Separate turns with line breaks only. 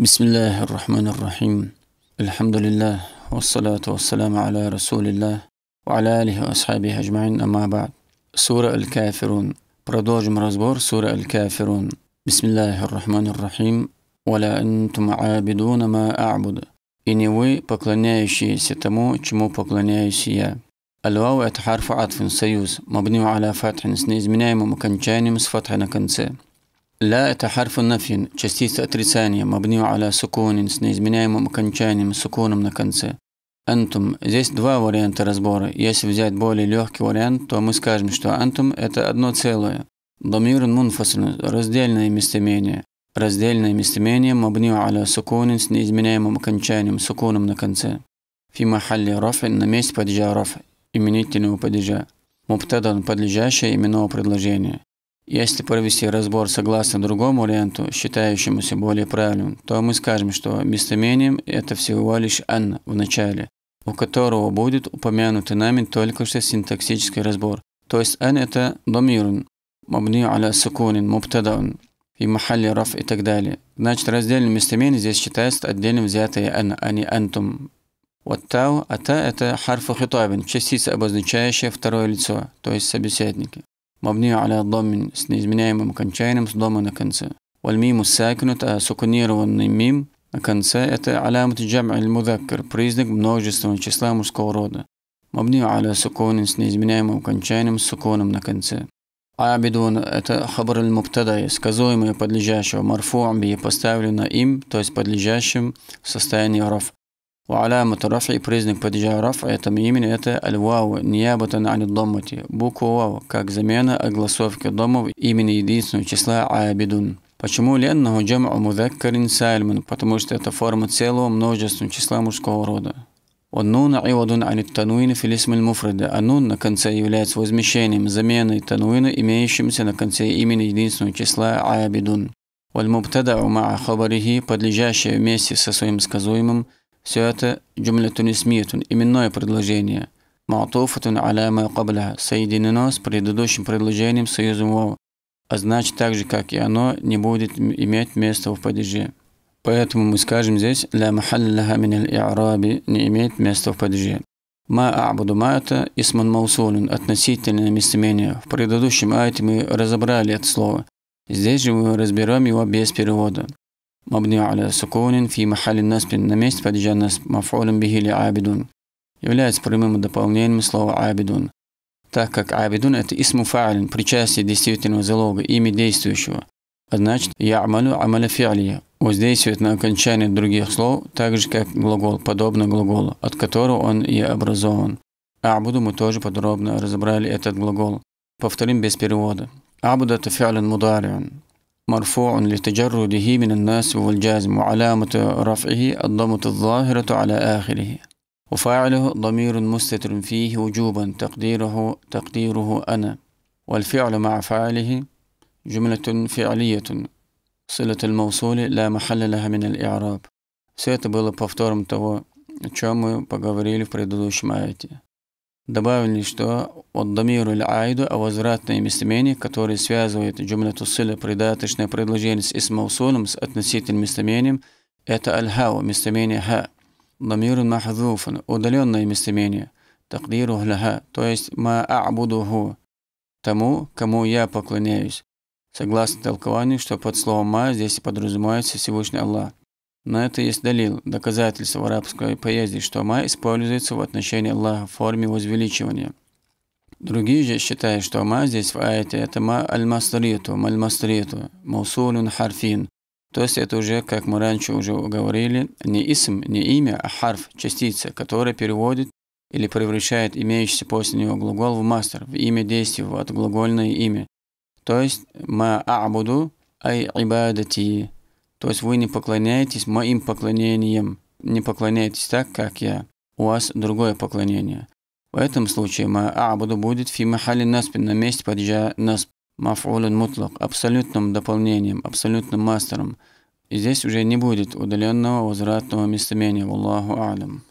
بسم الله الرحمن الرحيم الحمد لله والصلاة والسلام على رسول الله وعلى آله وأصحابه أجمعين أما بعد سورة الكافرون продолжим مرزبور سورة الكافرون بسم الله الرحمن الرحيم ولا أنتم عابدون ما أعبد إني وي вы, ستمو тому, чему поклоняюсь я. Аль-Вау – это харф атфин, союз, мабню аля фатхин, с неизменяемым с фатхой на конце. «Ля» – это харфу нафин, частица отрицания, мабню аля сукунин с неизменяемым окончанием, сукуном на конце. «Антум» – здесь два варианта разбора. Если взять более легкий вариант, то мы скажем, что «антум» – это одно целое. «Домирун мунфаслин» – раздельное местоимение. Раздельное местоимение мабню аля сукунин с неизменяемым окончанием, сукуном на конце. Фи махалли рафин на месте падежа раф, именительного падежа. Мубтадан – подлежащее именного предложения. Если провести разбор согласно другому варианту, считающемуся более правильным, то мы скажем, что местоимением это всего лишь «ан» в начале, у которого будет упомянутый нами только что синтаксический разбор. То есть «ан» это «домирун», «мабни аля сукунин», «мубтадаун», и «махалли раф» и так далее. Значит, раздельным местоимением здесь считается отдельно взятое «ан», а не «антум». Вот «тау», а «та» это «харфу хитабин», частица, обозначающая второе лицо, то есть собеседники. مبنية على الضم с неизменяемым окончанием с дома на конце. والميم الساكنة а суконированный мим на конце – это علامة جمع المذكر, признак множественного числа мужского рода. مبني على سكون с неизменяемым окончанием с суконом на конце. Абидун – это хабар аль-мубтада, сказуемое подлежащего, марфуам би поставлено им, то есть подлежащим в состоянии раф. وعلامة رفع признак падежа рафа этом имени это аль-вау, ниябатан ани доммати, буква вау, как замена огласовки домов имени единственного числа абидун. Почему ленного джам'у мудаккарин сальман? Потому что это форма целого множественного числа мужского рода. والنون عوض عن التنوين في الاسم المفرد. النون на конце является возмещением, заменой тануина, имеющимся на конце имени единственного числа абидун. والمبتدع مع خبره, подлежащее вместе со своим сказуемым, все это джумлятун исмиятун, именное предложение. Ма'туфатун аляма кабля, соединено с предыдущим предложением союзом вау. А значит, так же, как и оно, не будет иметь места в падеже. Поэтому мы скажем здесь «Ля махаллаха миналь араби не имеет места в падеже. «Ма а'буду ма» – это «Исман маусулин» – относительное местоимение. В предыдущем айте мы разобрали это слово. Здесь же мы разберем его без перевода. مبني على سكون في محل النصب на месте падежа насб مفعول به لعابدون является прямым дополнением слова «абидун», так как «абидун» – это «исму фаалин», причастие действительного залога, имя действующего. А значит, «я амалю амаля воздействует на окончание других слов, так же как глагол, подобно глаголу, от которого он и образован. «Абуду» мы тоже подробно разобрали этот глагол. Повторим без перевода. «Абуд» – это фиалин мударион, مرفوع لتجرده من الناس والجازم وعلامة رفعه الضمة الظاهرة على آخره وفاعله ضمير مستتر فيه وجوبا تقديره تقديره أنا والفعل مع فاعله جملة فعلية صلة الموصول لا محل لها من الإعراب Все это было повтором того, о чем мы поговорили в предыдущем аяте. добавили, что от дамиру айду, а возвратное местоимение, которое связывает джумляту сыля придаточное предложение с исмаусулом, с относительным местоимением, это аль-хау, местоимение ха. Дамиру махзуфан, удаленное местоимение, такдиру ха, то есть ма а'будуху, тому, кому я поклоняюсь. Согласно толкованию, что под словом «ма» здесь подразумевается Всевышний Аллах. На это есть далил, доказательство в арабской поэзии, что ма используется в отношении Аллаха в форме возвеличивания. Другие же считают, что ма здесь в аяте – это ма аль-мастриту, маль-мастриту, маусулюн харфин. То есть это уже, как мы раньше уже говорили, не исм, не имя, а харф, частица, которая переводит или превращает имеющийся после него глагол в мастер, в имя действия, в отглагольное имя. То есть ма а'буду ай ибадати то есть вы не поклоняетесь моим поклонением, не поклоняетесь так, как я. У вас другое поклонение. В этом случае ма'абуду будет фи махали наспин на месте падежа насп. Мафулун мутлак абсолютным дополнением, абсолютным мастером. И здесь уже не будет удаленного возвратного местоимения. Аллаху алям.